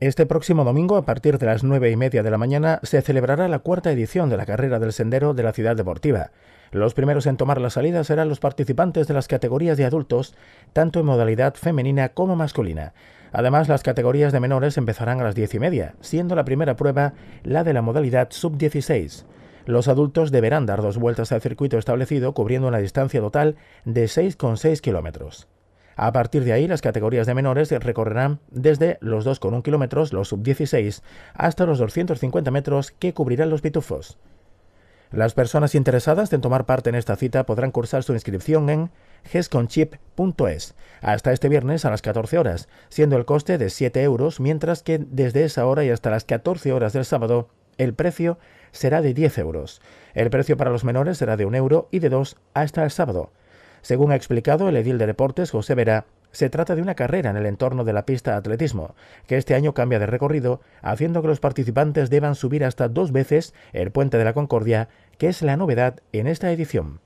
Este próximo domingo, a partir de las 9 y media de la mañana, se celebrará la cuarta edición de la carrera del sendero de la ciudad deportiva. Los primeros en tomar la salida serán los participantes de las categorías de adultos, tanto en modalidad femenina como masculina. Además, las categorías de menores empezarán a las 10 y media, siendo la primera prueba la de la modalidad sub-16. Los adultos deberán dar dos vueltas al circuito establecido, cubriendo una distancia total de 6,6 kilómetros. A partir de ahí, las categorías de menores recorrerán desde los 2,1 kilómetros, los sub-16, hasta los 250 metros que cubrirán los pitufos. Las personas interesadas en tomar parte en esta cita podrán cursar su inscripción en gesconchip.es hasta este viernes a las 14 horas, siendo el coste de 7 euros, mientras que desde esa hora y hasta las 14 horas del sábado el precio será de 10 euros. El precio para los menores será de 1 euro y de 2 hasta el sábado. Según ha explicado el edil de deportes José Vera, se trata de una carrera en el entorno de la pista de atletismo, que este año cambia de recorrido, haciendo que los participantes deban subir hasta dos veces el puente de la Concordia, que es la novedad en esta edición.